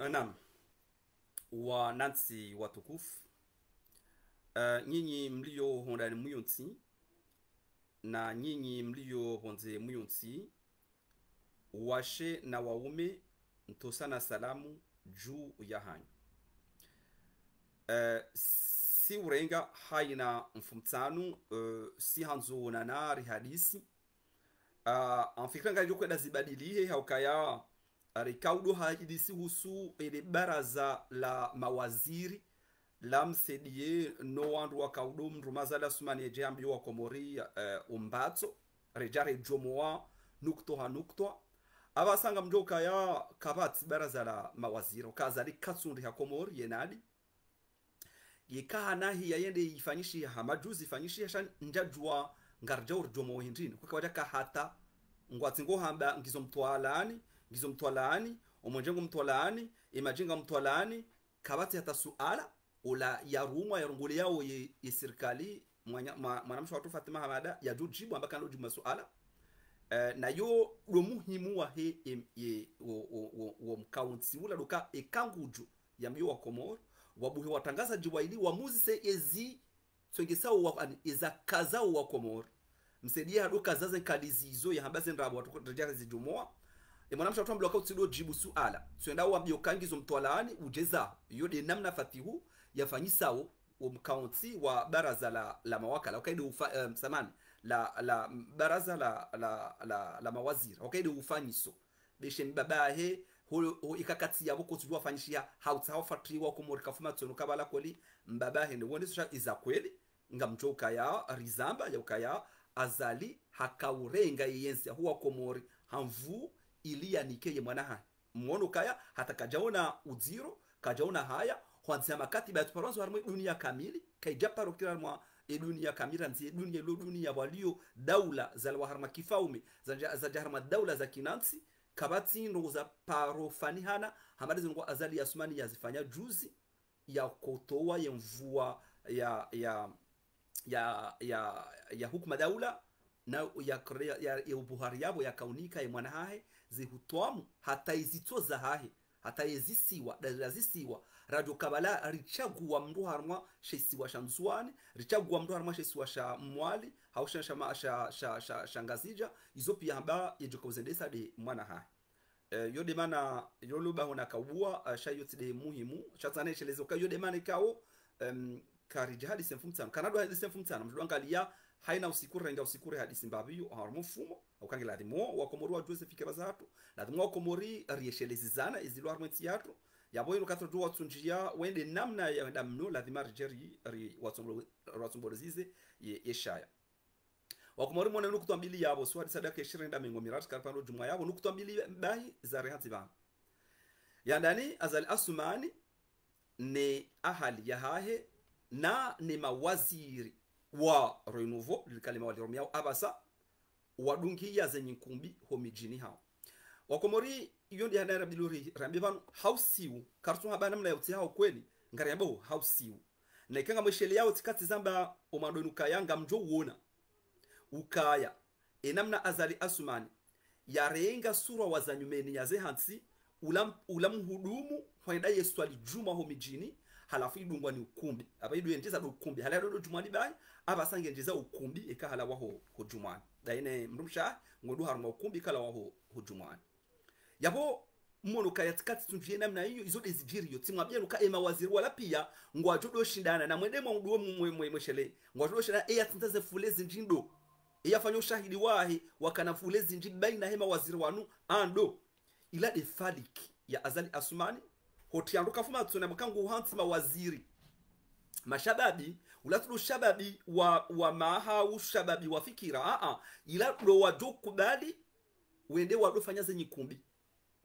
Eh, naam wananchi watukufu uh, nyinyi mliohondani muyonsi na nyinyi honze muyonsi washe na waume ntosana salamu juu ya hanyu uh, si urenga haina mfumtsanu uh, si hanzona nari hadisi uh, ah, amfikanga lyokwenda zibadilihe haukaya rikaudo hajidisihusu ede baraza la mawaziri la msedie no wandu wakaudo mndu mazala sumani eje ambiwa komori uh, umbatso reja rejomoa nuktoha nuktwa avasanga mjoka ya kavatsi baraza la mawaziri kazali katsundi ha komori yenadi yekahanahi yayende ifanyishi hamajuzi ifanyishi yasha njajua ngarja urjomo hindini kwa kawaja kahata ngwatsingohamba ngizo mtwalani ngizo mtwalaani omonjengo mtwalaani imajinga mtwalaani kabati hata suala ula yarumwa yarunguli yao ye, serikali mwanamsho watu Fatima Hamada ya jujibu ambaka ando jibu suala uh, na yo lo muhimu wa he ye wo, wo, wo, wo mkaunti ula luka ekangujo ya myo wa Komoro wabuhe watangaza jiwaili wamuzi se ezi tsongesao wa ani iza kaza wa Komoro msedie hado kazaze nkalizizo ya habazi ndrabo watu tajaka zijumoa e mwanamsha watu mlokao tsido jibu suala tsenda wa mjokangi zo mtwalaani ujeza yode namna fatihu yafanyisawo umkaunti wa baraza la, la mawakala wakaidi ufa, um, samani la, la baraza la, la, la, la mawaziri wakaidi ufanyiso beshe mbabahe ikakati fanyishia how to yavo kuti wafanyishia hautsawafatiriwa kumurikafuma tsono kavala koli mbabahe ndiwondesosha iza kweli nga mcho ya rizamba ya ukaya azali hakaurenga iyensi huwa komori hamvu iliya nikeye mwanaha mwono kaya hata kajaona udziro kajaona haya hwanzia makatiba yatuparanzo harimwe dunia kamili kaijaparokira mwa edunia kamili nzi edunia lo dunia walio daula zalwa harma kifaume zaja harma daula za kinansi kabati ndongo za hana hamari zingo azali ya sumani yazifanya juzi ya kotoa ya mvua ya ya ya ya, ya hukuma daula na ya, ya, ya, ya ubuhari yabo yakaunika ya mwanahahe zihutwamu hatayizitsoza hahe hatayezisiwa razisiwa radio kabala richaguwa mndu harmwa shesiwa sha mzwane richaguwa mndu harmwa shesiwa sha mwali hausha sha, sha, sha, sha, sha ngazija izo pia hamba yejokauzendesa de mwana ha e, eh, yode mana yoluba hona kaubua uh, eh, de muhimu sha tsane shatsana ishelezoka yode mana ikawo um, karija hadisi mfumtsano kanadwa hadisi mfumtsano angalia haina usikure renga usikure hadi simbabiyo harmo fumo okhankhela ati muwo wakomori wajuse fikira zathu nati muwo wakomori riexelezizana izilo arimwetsi yathu yapo ino kathatu watsunjiya wende namna yaenda mnu lazima rijeri riwatsombolezize yexaya wakomori mona nukutwa mbili yavo siwadi sadaka exirenda mingo mirati karipano jumwa yavo nukutwa mbili mbai zari hatsi vanu yandani azali asumani ni ahali yahahe na ni mawaziri wa renouveau lilikalima waliromyao abasa wadungi ya zenye nkumbi homijini hao wakomori iyo ndi hana rabdiluri rambi pano hausiu kartu haba namna yoti hao kweli ngari yabo hausiu na ikanga mwesheli yao tikati zamba omadonuka yanga mjo uona ukaya enamna azali asumani yarenga sura wazanyumeni yaze hansi ulam ulamhudumu hwaida yesu alijuma homijini halafu idungwa ni ukumbi apa do ukumbi hala dodo jumwani bai apa sangendeza ukumbi eka hala waho da daine mrumsha ngodu haruma ukumbi kala waho hujumwani yapo mmono kaya tikati tunjie namna hiyo izo timwa bia luka ema waziri wala pia ngwa jodo shindana na mwende mwangudu mwe mwe mwe shele ngwa jodo shindana eya tintaze fule zinjindo eya fanyo shahidi wahi wakana fule zinjid baina hema waziri wanu ando ila de falik ya azali asumani hotianduka fuma tsona mkangu hantsima waziri mashababi ulatulu shababi wa, wa maha shababi wa fikira a a ila do wajo kubali wende fanya zenye kumbi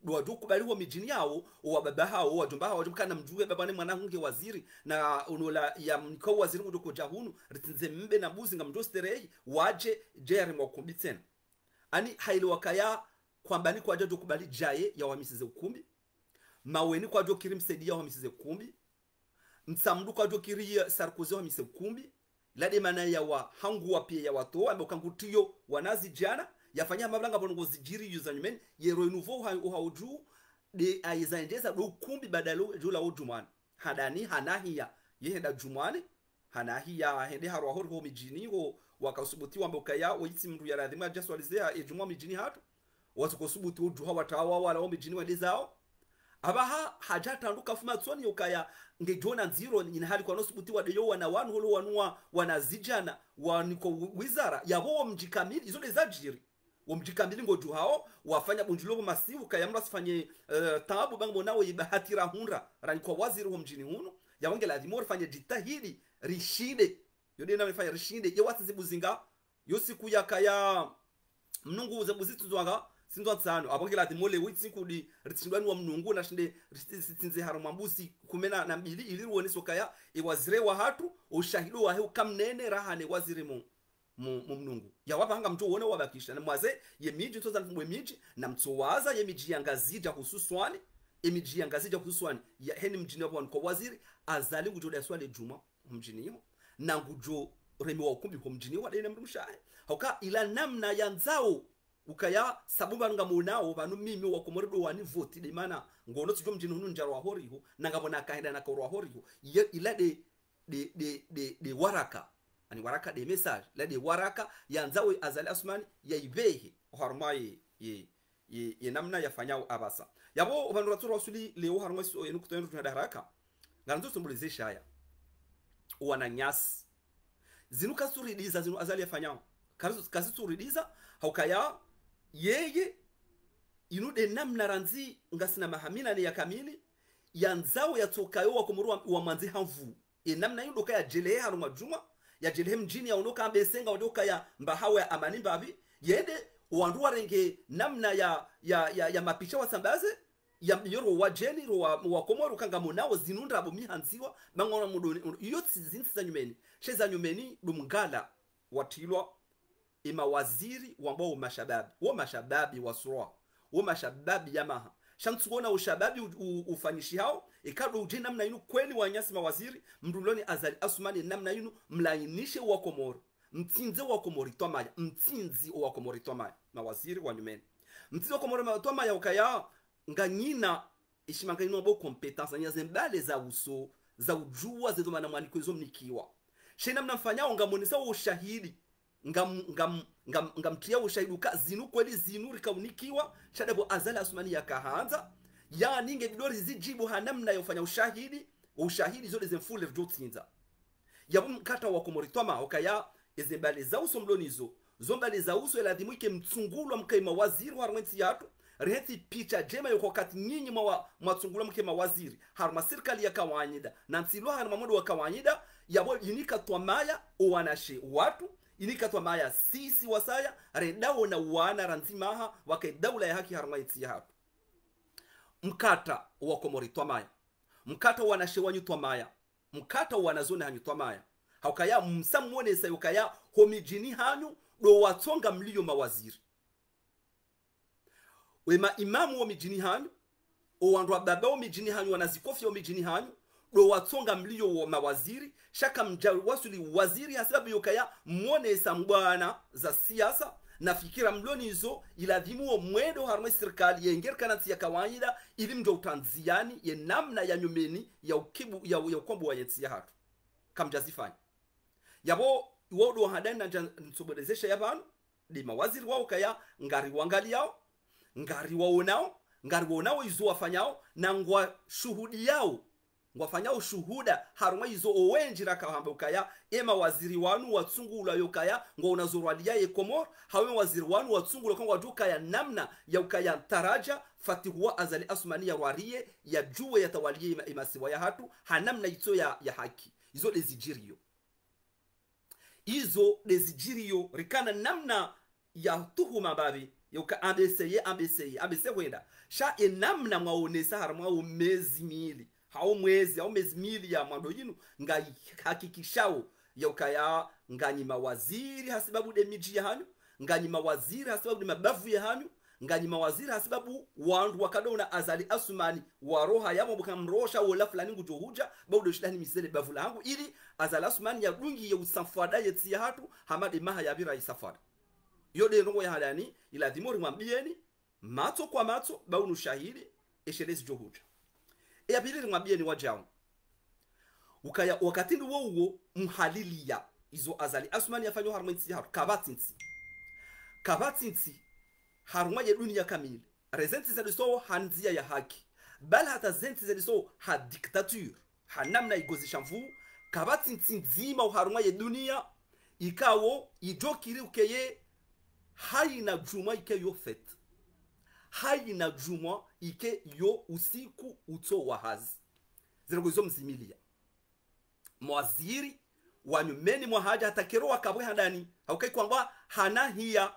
do wajo kubali wa mijini yao wa baba hao wa jumba hao jumka na mjue baba ni mwanangu nge waziri na unola ya mkao waziri ngudoko jahunu ritinze mbe na buzi nga mjo sterehi waje jere mwa kumbi tena ani haili wakaya kwamba ni kwa jajo kubali jaye ya wamisize ukumbi maweni kwajokiri msediya wamisise kumbi mtsamdu kwajokiriya sarkozi wamise kumbi lade mana ya wa hangu wa pia ya wato ambe kangutiyo wanazi jana yafanya mablanga bongo zijiri yuzanyumen yero nouveau ha uju de aizaendeza do kumbi badalo jula ujuman hadani hanahiya yehenda jumani hanahiya hende harwa horho mijini ho wakasubuti wa wambe ukaya oyitsi mndu ya radhima jaswalizea ejumwa mijini hatu watukosubuti ujuha watawa wala mijini wa wadezao abaha hajatanduka fuma tsoni ukaya nge jona nziro nyina hali kwa nosi nosubuti wadeyo wana wanu holo wanua wana zijana waniko wizara yabo mjikamili izole zajiri wamjikamili ngo juhao wafanya bunjilo kaya kayamra sifanye uh, eh, tabu bango nawe ibahatira hunra rani kwa waziri wa mjini huno yawange lazima rifanye jitahidi rishinde yode na rifanye rishinde je wasizibuzinga yosiku yakaya mnungu zebuzitu zwanga sinzwa tsano apo ati mole witsi kudi ritindwani wa mnungu na shinde ritsinze haro mwambusi kumena na mbili ili ruone sokaya iwazire e wa hatu ushahidu wa heu kamnene rahane waziri mu mu, mnungu ya wapanga mtu uone wabakisha na mwaze ye miji toza mwe miji na waza ye miji yangazija kususwani ye miji yangazija kususwani ya heni mjini wapo kwa waziri azali kujoda swale juma mjini yo na ngujo remi wa ukumbi kwa mjini wa dena mrumshae hoka ila namna ya nzao ukaya sabu vanunga munawo vanu mimi wa do wani voti mana ngono tsivyo mjini ununja rwahoriho nangamona akaenda nako rwahoriho ila de de de de de waraka ani waraka de message la de waraka ya nzawe azali asmani yaivehe harma ye ye ye, ye namna yafanyao abasa yabo vanhu ratsura wasuli leo harma yenukutana daraka haraka nganzo sumbulize shaya wana nyasi zinu kasuridiza zinu azali kazi yafanyao kasuridiza haukaya yeye inude namna ranzi ngasinamahamina ni yakamili yanzawo yatsokayo wakomuru wamwanzi hamvu enamna ya yajelehe hano mwa juma jelehe mjini yaonoka ambesenga wadoka ya mbahawa ya amani mbavi yende wandu warenge namna ya ya ya, ya mapicha wasambaze ya yoro wa jeni ro wa, wa komoro kanga munawo zinunda abo mihanziwa mangona mudoni iyo zinsi za nyumeni cheza nyumeni dumgala watilwa imawaziri wambao umashababi wo mashababi wa wasroa wo mashababi yamaha shansuona ushababi ufanyishi hao ikado uje namna yinu kweli wanyasi mawaziri mruloni azali asumani namna yinu mlainishe wa wakomoro mtsinze wakomori twamaya mtsinzi wakomori twamaya mawaziri wa wanyumene mtsinzi wakomori twamaya ukaya nganyina ishimanga yinu ambao kompetansa nyaze mbale za uso za ujua zedomana kwezo mnikiwa shena mnamfanyao wa ushahidi ngam ngam ngam zinu kweli zinu rikaunikiwa chadabo azala asmani yakahanza ya ninge vidori zijibu hanamna yofanya ushahidi ushahidi zole zemfule vjotsinza yabumkata wa komoritwama okaya ezembale za uso mlonizo zombale za uso eladhimwike mtsungulwa mkai mawaziri harwenti yatu rethi picha jema yoko kati nyinyi mwa mwatsungulwa mke mawaziri harma serikali ya kawanyida na nsilwa harma mwodo wa kawanyida yabo yinika twamaya uwanashe watu ilikatwa maya sisi wasaya na wana ranzimaha wake daula ya haki harnaitsia hapo mkata wa komori twa maya mkata wana shewanyu twa maya mkata wa nazone hanyu twa maya haukaya msamuone sayukaya homijini hanyu do watsonga mliyo mawaziri wema imamu wa mijini hanyu owandwa baba wa mijini hanyu wanazikofya wa mijini hanyu dowatsonga mliyo wa mawaziri shaka mjawasuli waziri hasabu yokaya mwonesa mbwana za siasa na fikira mlonizo iladhimuwo mwedo harumwe serikali yengerekanansi ya kawaida ili mja utanziani ye namna ya nyumeni ya ukibu ya, ya ukombo wa yetsi ya hatu kamjazifanya yabo iwodo hadani na nsobolezesha ya vanu di mawaziri wawo kaya ngari wangali yao ngari waonao ngari waonao izo wafanyao na ngwa shuhudi yao ngo ushuhuda harumwa izo owenjira akahambaukaya ema waziri wanu watsungula yokaya ngo unazorwalia yekomor hawe waziri wanu watsungula kongo ya namna ya ukaya taraja fatihuwa azali asumani ya warie ya juwe yatawalie ima, imasiwa ya hatu hanamna ito ya, ya haki izo lezijirio izo lezijirio rikana namna ya tuhuma babi yoka ambeseye ambeseye ambese wenda sha enamna mwaonesa harimwa umezi mili mwezi haomwezi mili ya mwando yinu ngahakikishawo yaukaya nganyima waziri hasibabu demiji yahanyu nganyima waziri hasibabu ni mabavu yahanyu nganyima waziri hasibabu wandu wakadona azali asumani waroha yamo bukamrosha wola fulani ngutohuja baudo shidani misele bavu langu ili azali asumani ya ya dungi usafada ya tsi ya hatu hama de maha ya yabira isafada yode ya halani ila iladhimo mwambieni mato kwa mato baunu shahidi esherezi johuja ya pili nimwambie ni wajamu ukaya wakati wo uwo muhaliliya izo azali asumani yafanywa harumwe nsi haru kabatsinsi kabatsinsi harumwe ya dunia kamili rezenti za so hanzia ya haki bali hata zenti za so ha diktature hanamna igozisha mvu kabatsinsi nzima uharumwe ya dunia ikawo ijokiri ukeye haina juma ikeyo fete haina jumwa ike yo usiku utso wahazi ziraguzo mzimilia mwaziri wanyumeni meni hata kero wakabwe handani haukai kwangwa hana hiya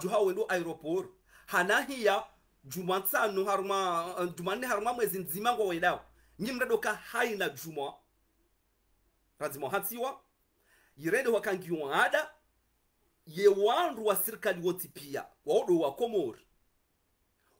juha wendo aeropor hana hiya juma haruma jumanne haruma mwezi nzima ngwa wedao hai haina jumwa razima hatsiwa yirede wakangiwa ada yewandu wa serikali woti pia waodo wa komori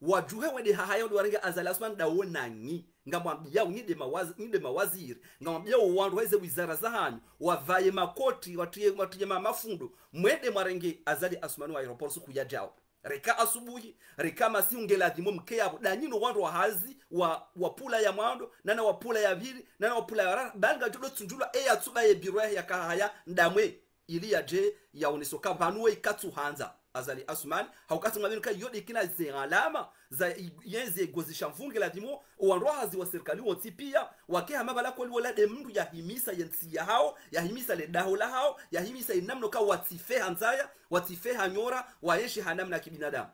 wajuhe wede hahayo ndi warenga azali asuma ndawo nanyi ngamwambia unide mawazi nide mawaziri ngamwambia uwandu waize wizara za hanyu wavaye makoti watiye watiye mafundo mwede mwarenge azali asman wa aeroport siku ya jao reka asubuhi reka masiunge lazimo mke yabo danyino wandu wahazi wa wapula ya mwando nana wapula ya vili nana wapula ya rara banga jodo tsunjulwa e ya yatsuba ye biro ya kahaya ndamwe ili ya je ya unisoka vanuwe hanza azali asumani haukati mabinu ka yodi kina zingalama za yenze gozisha mfungi la dimo uwanroa hazi wa serikali woti pia wake hama bala kwa liwala de mndu ya himisa yensi ya hao ya himisa le daho la hao ya himisa inamno ka watife hanzaya watife hanyora wayeshi hanamna kibinadamu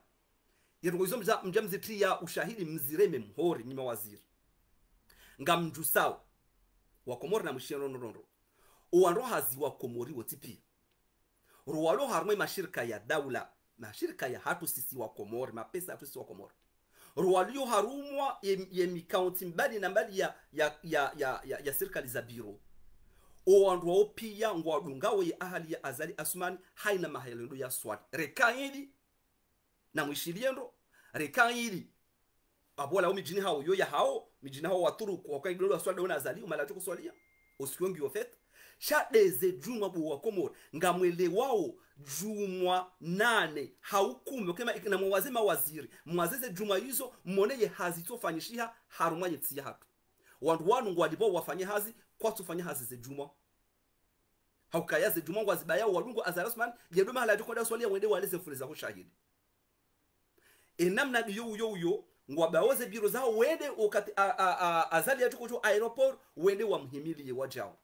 yetukoizo mja, mja mzitri ya ushahidi mzireme mhori ni mawaziri nga mjusao wakomori na mshienonorondo uwanroa hazi wakomori woti pia rwalo harumwe mashirika ya daula mashirika ya hatu sisi wa komori mapesa hatu sisi wa komori rwalio harumwa ye mikaunti mbali na mbali ya ya ya ya, ya, ya serikali za biro owandu wao pia ngwadungawo ye ahali ya azali asumani haina mahelendo ya swali rekaili na mwishiliendo rekaili abola umijini hao yo ya hao mijini hao waturu kwa kwa wakaigelo swali ona azali umalacho kuswalia usikongi ofet shadeze jumwa buwakomora nga mwele wao jumwa nane haukumi ukema na mwaze mawaziri mwazeze jumwa hizo mmoneye hazitofanyishiha harumwa yetsiya hatu wandu wanu ngwalibo wafanye hazi kwatufanye hazi ze jumwa haukayaze jumwa ngwazibaya walungu azarasman yedoma halaje kwada swali ya wende waleze mfuriza kushahidi enamna diyo uyo uyo ngwabaoze biro zao wende ukati azali ya tukutu aeroport wende wa mhimili wamhimilie wajao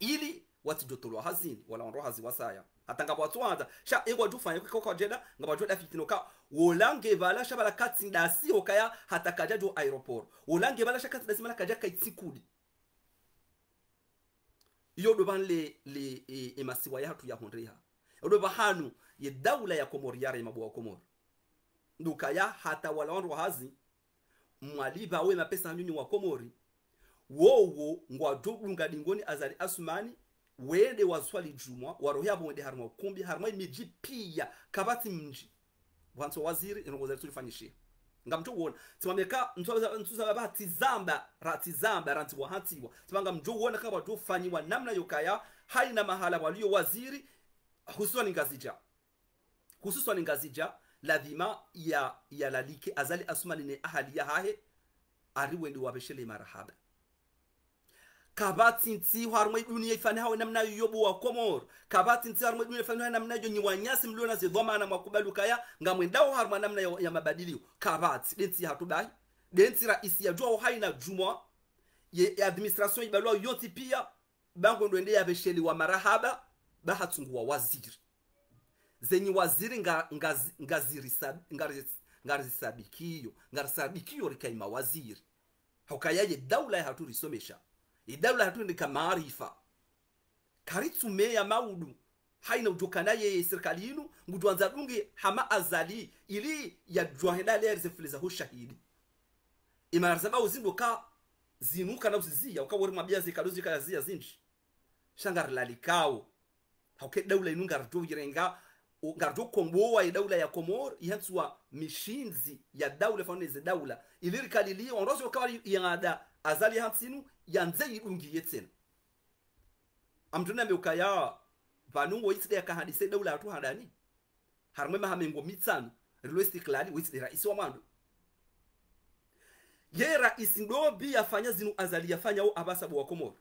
ili watidotolwa hazini wala onro hazi wasaya atangapwa tswanza sha ego jufanya fanya kwa kwa jeda ngapwa joda fitino ka wolange bala sha bala katsi ndasi okaya hata kaja jo aeroport wolange bala sha katsi ndasi mala kaja kaitsikudi yo do ban le le e, e masiwa ya hatu ya honriha odo hanu ye daula ya komori yare mabwa komori ndukaya hata wala onro hazi mwaliba we mapesa nyuni wa komori wowo ngo adobunga dingoni azali asumani wende waswali jumwa warohe yapo wende harumwa kumbi harumwa imiji pia kabati mji bwanso waziri wona inongoza tulifanyishia ngamjuwona timameka ntusaba hatizamba ratizamba rantibwa hatiwa timanga mjuwona kaba tufanyiwa namna yokaya hali na mahala walio waziri hususan ngazija hususan ngazija lazima ya ya lalike azali asumani ne ahali ya hahe ariwendi wabeshele marahaba kabati nti harumwe dunia ifani hawe namna yobu wa komor kabati nti harumwe dunia ifani hawe namna yonyi wanyasi mlio na zidhoma na mwakubalu kaya nga mwendao harumwe namna ya mabadilio kabati denti hatubai denti raisi ya jua uhai na jumwa ye, ye administration ibalua yoti pia bango ndwende ya besheli wa marahaba bahatungu wa waziri zenyi waziri nga, nga, nga ngariz, ngarisabikiyo ngarisabikiyo rikaima waziri hukayaye daula ya haturisomesha idabula hatundika maarifa ya maudu haina ujokana yeye serikali yinu ngudwanza dungi hama azali ili ya yajwahena leerzefiliza ho shahidi imarzama uzindo ka zinuka na uziziya ukawori mabia kaluzi ka zia zinji shangar lalikao hauke daula inunga ngarjo yirenga ngarjo kombowa ya daula ya komor ihantswa mishinzi ya daula faneze daula ilirikali liyo onrozo kawari yangada azali hamsinu yanze yirungiye tsena amtuna meuka ya vanungo iside yakahadise daula atu hadani harumwe mahamengo mitsanu rilo istiklali wiside raisi wa mwandu ye raisi ndobi yafanya zinu azali o abasabu wa komoro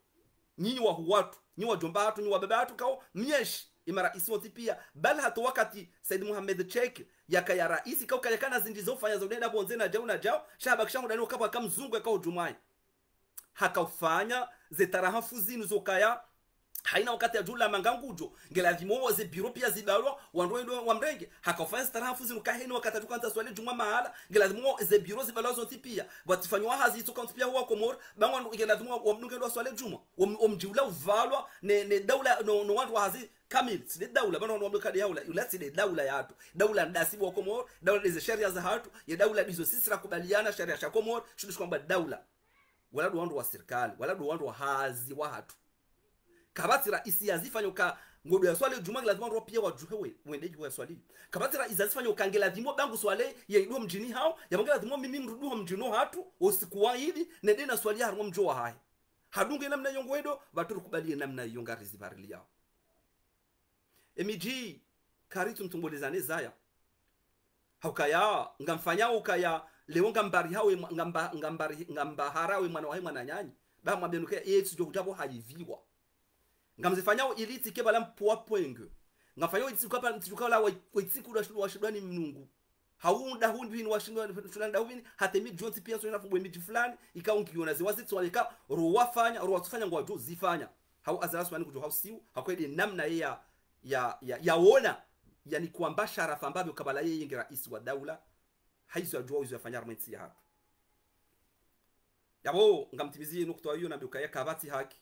nyinyi wa watu nyinyi wa jomba watu nyinyi wa baba watu kao mnyeshi imara isi woti pia bali hatu wakati Said Muhammad Chek yakaya raisi kao kayakana zindizo fanya zonenda bonzena jau na jau shaba kishangu dani wakapa kamzungu ya kao jumai hakaufanya zetarahafu zinu zokaya haina wakati ya jula mangangujo ngela ngelazimo ze biro pia zidarwa wandoendo wa mrenge hakaufanya starafu zinu kaheni wakati tukanta swali jumwa mahala ngela ngelazimo ze biro zibalwa zonti pia batifanywa hazi tuka pia huwa komor ngela ngelazimo wa ndo swali jumwa omjula uvalwa ne ne daula no, no wandu hazi kamil sile daula bana wanaomba kadi yaula yula sile daula ya hatu daula ndasibu wa komor daula ndizo sheria za hatu ya daula ndizo sisi nakubaliana sheria ya komor shudu kwamba daula wala wandu wa serikali wala wandu wa hazi wa hatu isi yazifanyo ka ngobe ya swali juma lazima ndo pia wa juhewe wendeji wa swali isi yazifanyo ka kangela dhimo bangu swale ya idu mjini hao ya mangela dhimo mimi ndudu mjino hatu osikuwa hivi nende na swali harwa mjo wa hai hadunge namna yongo edo baturu kubalie namna yonga rizibarili yao emiji karitu mtumbolezane zaya haukaya ngamfanyao ukaya leo ngambari hawe ngamba ngambari ngamba harawe mwana wahe mwana nyanyi ba mwabenuke yetu jo kutapo hayiviwa ngamzifanyao iliti ke bala mpoa pwenge ngafanyo iliti kwa mtukala wa itiku la shudwa ni mnungu haunda hundi hini washindwa fulani da hini hatemi jonsi pia sio fubwe miji fulani ikao nkiona ziwazi twaleka rowa fanya rowa tufanya ngwa tu zifanya hau azara swani kujo hausiu hakweli namna ya ya ya yaona yani kuambashara ambavyo kabala yeye ingi isi wa daula haizo ya jua ya fanyar mwensi ya hapa yabo ngamtimizie nukta yu na bukaya kabati haki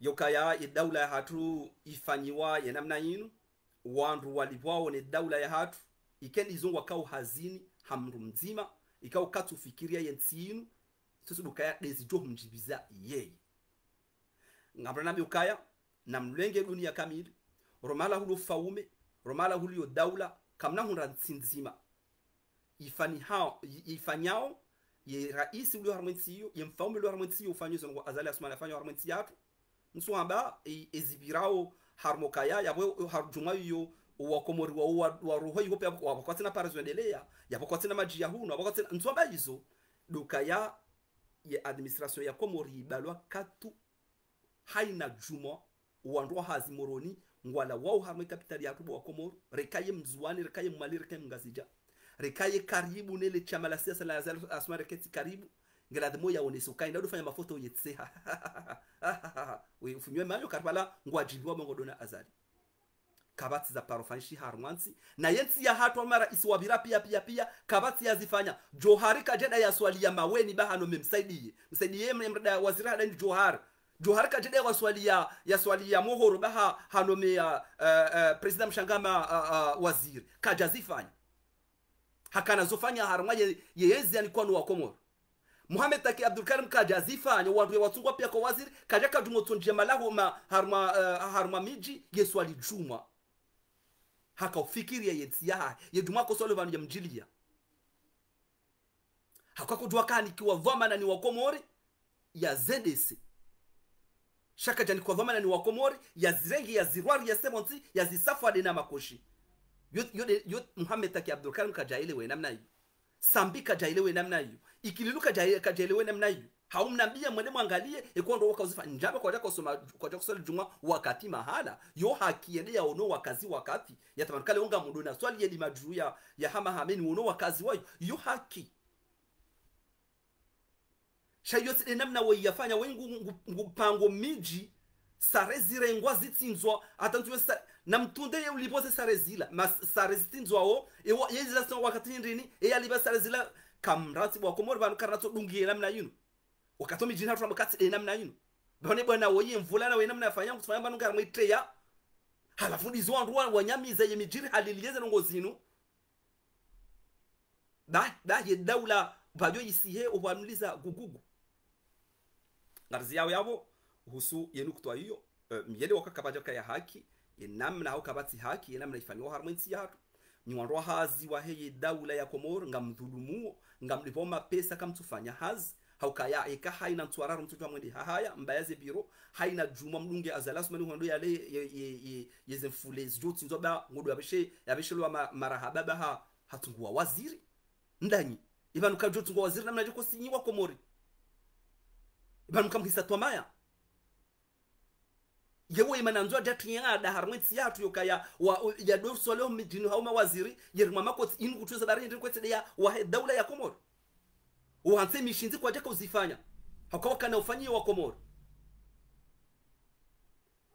yokaya ya daula ya hatu ifanyiwa ya namna yinu wandu walipwao ni daula ya hatu Ikeni izungwa kau hazini hamru mzima ikau katu fikiria ya nti yensi yinu sisi bukaya dezi jo mjibiza yeye ngamrana bukaya na mlenge ya kamili romala hulu faume romala hulu yo daula kamna hunra nsinzima ifanyao ye rais ulio harmonisiyo ye mfaume ulio harmonisiyo ufanyo zongo azali asuma nafanya harmonisi yake nsuamba e, ezibirao harmoka ya yabo harjuma yo wakomori wa wa, wa roho yo pe wakwatsi na parazo endelea yapokwatsi na maji ya huno wakwatsi nsuamba izo duka ya ye administration ya komori balwa katu haina juma wandwa hazimoroni ngwala wao harmo kapitali ya kubo wakomori rekaye mzuani rekaye mwali rekaye mngazija rekaye karibu nele chama la siasa la yazalo asuma reketi karibu ngelad moya oneso kai nadu fanya mafoto yetseha we ufunywe mayo karbala ngwajibiwa mongo dona azali kabati za parofanshi harwansi na yensi ya hatwa mara isiwabira pia pia pia kabati yazifanya johari kajeda ya swali ya maweni bahano memsaidie msaidie mrada waziri hadani johari johari kajeda wa swali ya ya swali ya mohoro baha hanome ya uh, eh, uh, eh, president mshangama uh, uh, waziri kajazifanya hakanazofanya harumwaje yeyezi alikuwa ni wakomoro muhammed taki abdulkarim kaja azifanya ya watsungwa pia kwa waziri kaja kadungotsonje malaho ma haruma uh, eh, haruma miji yesu alijumwa hakaufikiria yetsiyaha yedumwa kosole vanu yamjilia hakakudwa kanikiwa vamana ni wakomori ya zedesi shaka ni kwa vamana ni wakomori ya zirengi ya zirwari ya semonsi ya zisafade na makoshi yut yut Muhammad Taki Abdul Karim kajaelewe namna hiyo, Sambi kajaelewe namna hiyo, Ikililu kajaelewe namna hiyo. Haumnambia mwende mwangalie ikuwa ndo wakazifa njaba kwa jako soma kwa jako soma juma wakati mahala yo hakiende ya ono wakazi wakati ya tamankale unga mundu na swali ya limajuu ya ya hama hameni ono wakazi wayo yo haki shayo sile namna we yafanya wengu ngupango miji sare zire ngwa zitsinzwa atantuwe sare na namtunde ye ulipose sarezila mas sareziti nzwawo ewa yezila sino wakati ndini e aliba sarezila kamrati bwa komori banu karato dungie namna yinu wakatomi jina twa mkati e eh, namna yinu bwane bwana woye mvula na we namna yafanya kutufanya banu ngaramo itreya halafu ndizo wanduwa wanyamiza ye mijiri halilieze nongo zinu da da ye daula bajo yisihe obwamliza gugugu ngarzi yao yabo husu yenu kutuwa hiyo uh, eh, miyele wakakabajaka ya haki enamna naho kabati haki yenam naifanywa harimo insi yaru niwanrwa hazi wa heye daula ya komor nga nga ngamlivoma pesa kamtsufanya hazi haukaya eka haina mtwararo mtoto wa mwende hahaya mbayaze biro haina juma mlunge azalasu mani hondo yale ye ye ye mfules joti nzoba ngodo yabeshe yabeshe lwa marahaba baha hatungua waziri ndanyi ibanuka jotungua waziri namna jiko sinyi wa komori ibanuka mkisa maya yewe imananzwa datu nyada harmwitsi yatu yokaya wa yadursu lahum mitinu hauma waziri yerma makot in kutuza barani ndin kwetse ya wa daula ya komoro uanze mishinzi kwa jaka uzifanya hakawa kana ufanyie wa komoro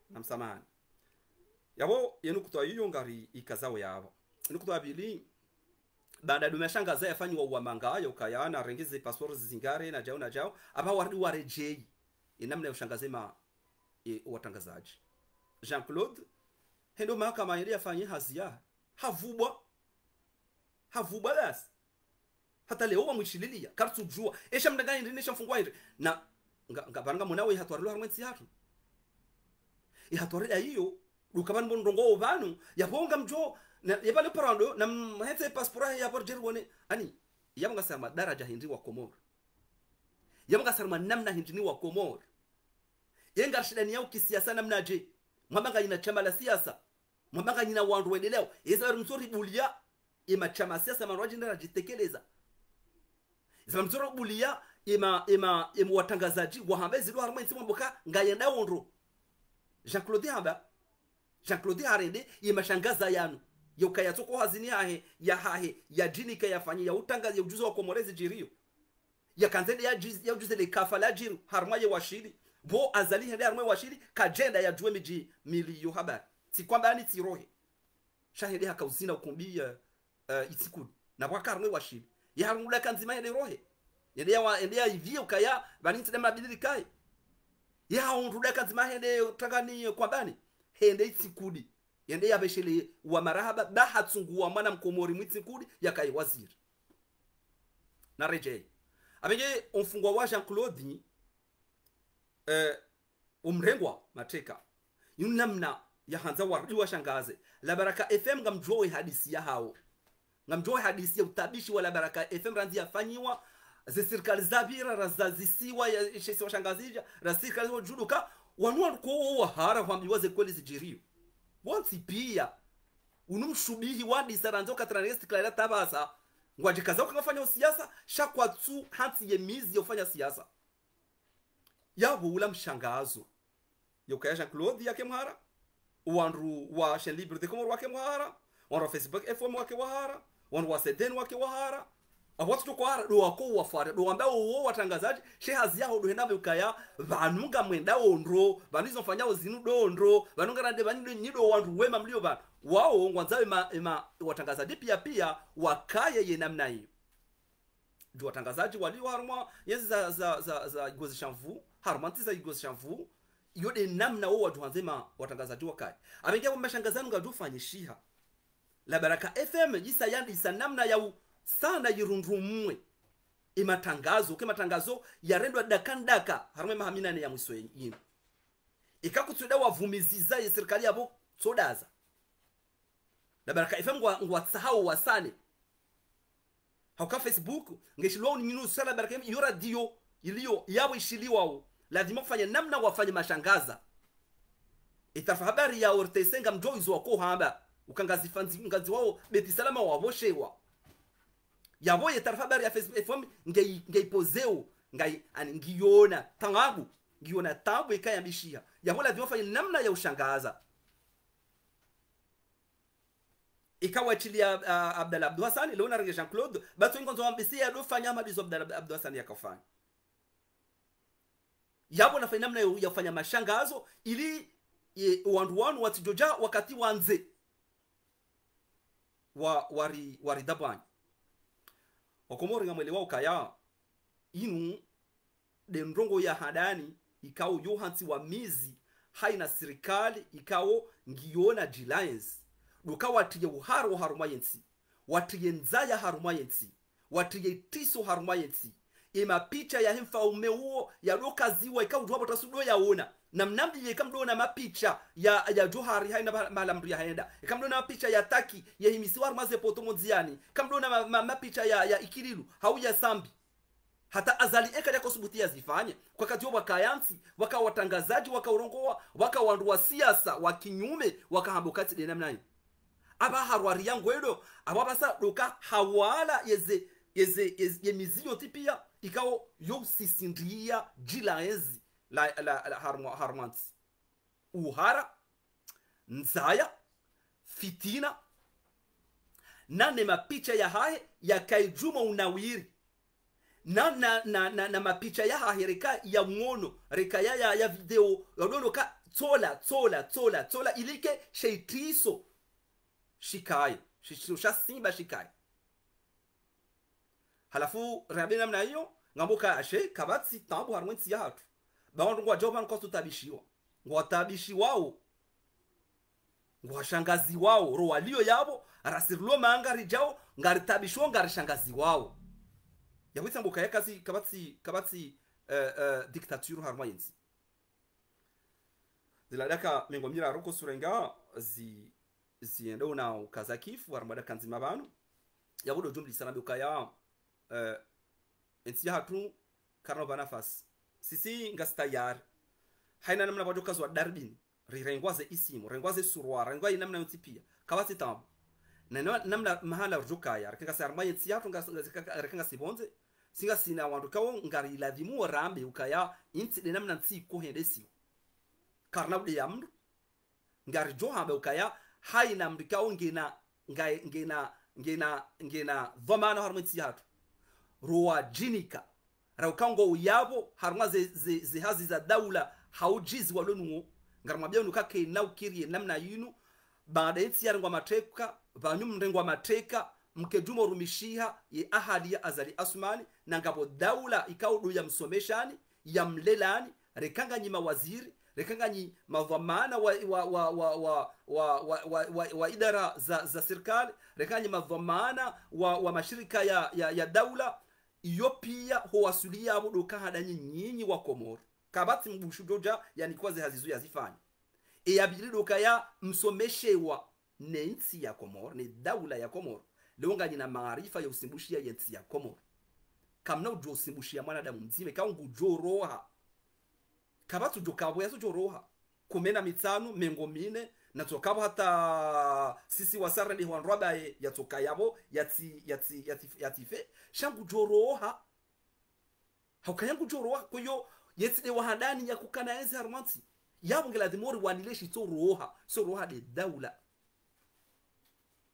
namsamani yabo yenukutwa yiyo ngari ikazao yabo nukutwa bili baada dumeshangaza yafanywa uwamanga ayo kayana rengize passwords zingare na jao na jao aba wari warejei inamna yoshangaze ma e, watangazaji jean claude hendo mahakama yali yafanye hazi ya havubwa havubwa basi hata leo wamwichililia kartsujua esha mdanganya ndine esha mfungwa ire na ngabaranga munawe hatwarilo harwentsi hatu ihatwarila hiyo lukabani bo ndongo banu yabonga mjo yabale parando na mhete pasipora ya borjer wone ani yabanga sama daraja hindi wa komor yabanga sama namna hindi ni wa komor yenga shidani yao kisiasa namna je mwabanga ina chama la siasa mwabanga ina wandu wendeleo izabari mzuri bulia ima chama siasa marwaji ndara jitekeleza izabari mzuri bulia ima ima ima watangazaji wahambe zilu harumwe nsi mwamboka ngayenda wondro Jean Claude hamba Jean Claude harende ima shangaza yanu yokayatso ko hazini yahe ya hahe ya jini kayafanya ya utanga ya ujuzi wa komorezi jiriyo ya kanzende ya, jiz, ya ujuzi le kafala jiru harumwa ye washiri bo azali hende arimwe washiri kajenda ya yajue miji miliyo habari si kwamba yani tirohe haka hakauzina ukumbi uh, uh, itsikuni na bwaka arimwe washiri harungula kanzima hende rohe hende ya hende ya ivio kaya baninti dema bidili kai ya onruda kanzima hende tagani uh, kwambani hende itsikudi hende beshele wa marahaba hatungu wa mwana mkomori ya kai waziri na rejei amenge omfungwa wa Jean Claude eh, umrengwa mateka yunamna yahanza wardi shangaze la baraka fm ngamjoe hadisi ya hao ngamjoe hadisi ya utabishi wa la baraka fm ranzi yafanyiwa zisirikali zabira razazisiwa yashesiwa shangazija rasirikali wajuluka wanua kowo wahara hwambiwaze kweli zijiriyo wansi pia unumshubihi wadisa ranzo katranesiklaila tabasa ngwajikaza ukangafanya usiasa shakwatsu hansi yemizi yofanya siasa yaho ula mshangazo yokaya jean claude yake mhara wandu wa chaine libre de comor wake mhara wandu wa facebook fm wake wahara wandu wa seden wake wahara awatu kwara do wako wafare do wamba wo watangazaji she shehazi yaho do henavyo kaya vanunga mwenda ondro vanizo mfanyao zinu do ondro vanunga rande vanido nyido wandu wema mlio ba wao ngwanzawe ma, ma watangazaji pia pia wakaye ye namna hiyo ndio watangazaji walio harumwa yezi za za za, za, za gozi shamvu harumantisa igoshanvu yode namna wo watu wanzema watangazaji wakali ameingia kwa mashangazano ngadufanye shiha la baraka fm jisa yandi isa namna yau sana yirundumwe imatangazo ke matangazo yarendwa dakan daka harume mahaminane ya mwisho yini ikakutsuda wavumiziza ya serikali yabo sodaza la baraka fm ngwa ngwatsahau wasane hauka facebook ngeshilwa ni minus sala baraka fm yo radio iliyo yabo ishiliwao lazima ufanye namna wafanye mashangaza itafa habari ya ortesenga mjoizo wako hamba ukangazifanzi ngazi wao beti salama waboshewa yabo yetarafa habari ya facebook fomi ngai ngai pozeo ngai ani tangabu ngiona tabu ikaya ikayambishia yabo lazima ufanye namna ya ushangaza ikawachilia uh, Abdalla Abdu Hassan leo na Jean Claude batu ingonzo ambisia ya fanya mabizo Abdalla Abdu Hassan yakafanya yavo nafanya namna ya mashangazo ili e, wandu wanu watijoja wakati wanze wa wari waridabwanyi wakomorenga mwele wao kaya inu dendrongo ya hadani ikawo yohansi wa mizi haina serikali ikawo ngiona jiliance duka watiye uharo harumayensi watiye nzaya harumayensi watiye itiso harumayensi ima picha ya mfaume huo yadokaziwa ikautuwapo tasudo yaona namnamdiye ikamdona mapicha ya ya johari haina mahala mndu yahaenda ikamdona mapicha ya taki ya yehimisiwaru mazepotomodziani ikamdona ma, ma, mapicha ya, ya ikirilu ya sambi hata azali eka ya ya zifanya kwa kati wa wakayansi waka watangazaji waka wakaurongoa waka wandu wa siasa wa kinyume wakahamba kati dena mnani aba harwari yangu edo aba basa doka hawala yeze yeze, yeze yemiziyo tipia ikawo yousisindhiya jilaenzi la, la, la harmwantsi uhara nzaya fitina nane mapicha ya hahe kaijuma unawiri na, na, na, na, na mapicha ya hahe reka ya mwono reka ya, ya, ya video ka tsola tsola tsola tsola ilike sheitiso shikaye simba shikaye halafu rinabe namna hiyo ngambo kashe kabatsi tambo harumwe nsi yacu bantu ngo ajoba nko tutabishiwa tabishi watabishiwao ngwa washangazi wao ro walio yabo arasirlo manga rijao ngari tabisho ngari shangazi wao yabwitse ngo kaye kazi kabatsi kabatsi uh, eh, uh, eh, dictature harumwe yenzi ziladaka mengomira aruko surenga zi zienda na ukazakifu harumwe dakanzima bantu yabudo jumlisana bukaya ensi eh, yahatu karno nafasi sisi ngastayari haina namna wa darbini rirengwaze isimu rengwaze surwa rengwaye namna yonsi pia kawasi tamu na namna mahala rjukaya rekenga sarmaye tsiyatu rekenga sibonze singa sina wandu kawo ngari ladhimu rambe ukaya inti de namna nsi kohende siwo karna bude ya mndu ngari johambe ukaya haina na mrikawo ngena ngena ngena ngena dhamana harmo tsiyatu ruwajinika raukango uyavo harumwa zihazi za daula haujizi walonungo ngarumwabya nukake naukirie namna yinu baada yetsi yarengwa mateka vanyu mrengwa mateka mkejumo rumishiha ye ahadi ya azali asumani na ngabo daula ikaudu ya msomeshani ya mlelani rekanganyi mawaziri rekanganyi nyi mavamana wa, wa, wa, wa, wa, wa, wa, wa, wa idara za, za serikali nyi mavamana wa, wa mashirika ya, ya, ya daula iyo pia howasuli yabo dokahadanye nyinyi wa komoro kabati mbushu doja yanikuwa zehazizu yazifanya eyabiri doka ya msomeshewa ne nsi ya komoro ne daula ya komoro leonganye nyina maarifa ya usimbushia ya nsi ya komoro kamna ujo usimbushia mwanadamu mzime kaungu jo roha jo kabo ya jo roha kumena mitano mengo mine natsokavo hata sisi wa ni wan roba ya ya ya ya ti ti ti ya ti fe shangu joroha yatife joroha kuyo yeti yetside wahadani ya yakukana enzi wanile shi to roha so roha de daula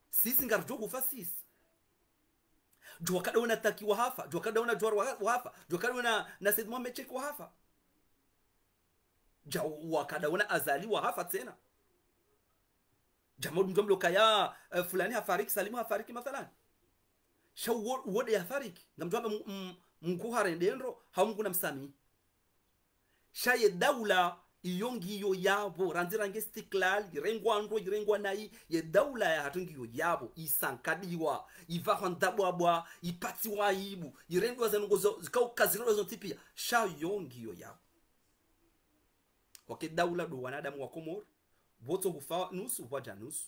sisi fa sisi jwa kada wana taki wa hafa jwa jwa kada wana wa hafa jwa kada wana na said mohamed hafa jwa kada wana azali wa hafa tena jamod mtu amlokaya uh, eh, fulani hafariki salimu hafariki mathalan sha uwode hafariki ngamtwamba mnkuhare dendro haumkuna msami shaye daula iyongi ngiyo yabo ranzirange stiklal irengwa ndo irengwa nayi ye daula ya hatu ngiyo yabo isankadiwa ivahwa ndabwabwa ipatsiwa aibu irengwa zanongozo zikaukazirwa zontipia shayo ngiyo yabo wake daula do wanadamu wa komori botsokufa nusu waja nusu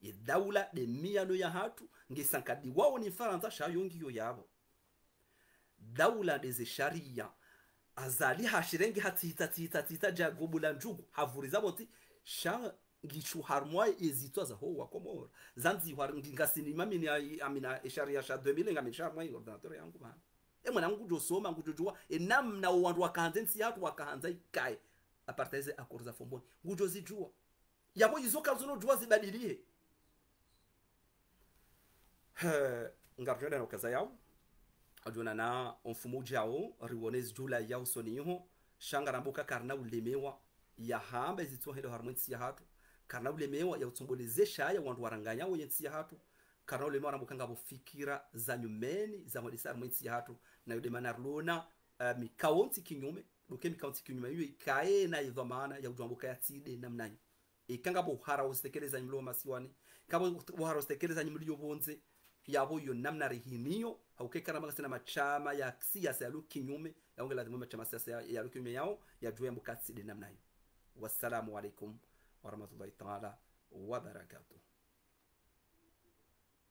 yedaula miyano ya hatu ngesankadi wao ni faransa shayongiyo yabo daula deze sharia azali hashirenge hatita tita tita ja gobula njugu havuriza boti sha ngichu harmoi ezito za ho wakomora zanzi war ngasinima mini amina sharia sha 2000 ngamini sharmoi ordinateur yangu bana emwana ngujosoma ngujojua enamna wandu wakanzensi yatu wakahanza ikae apartaize akuru za fomboni ngujo zijua yabo yizoka zunojua zibadilie ngabjona nokaza yao ajona na onfumo jawo riwonezi jula yao soniho shangaramboka karna ulemewa ya hamba yahamba ezitsohelo ya hatu karna ulemewa ya yautsombolize ya wandu waranganya waranganyawo ya hatu karna ulemewa ramboka ngabo fikira za nyumeni za mwedisa ya hatu na yudema narlona uh, eh, mikawonsi kinyume lukemika utsikinyuma iyo na itho maana ya tide yatside namnanyu ikanga buhara usitekeleza nyimlo masiwani kabo buhara usitekeleza nyimlo bonze yabo yo namna rihimio hauke kana magasi na machama ya siasa ya luki nyume ya yaonge lazima machama siasa ya luki nyume yao ya juu mbuka tside namnanyu wassalamu alaikum warahmatullahi taala wabarakatuh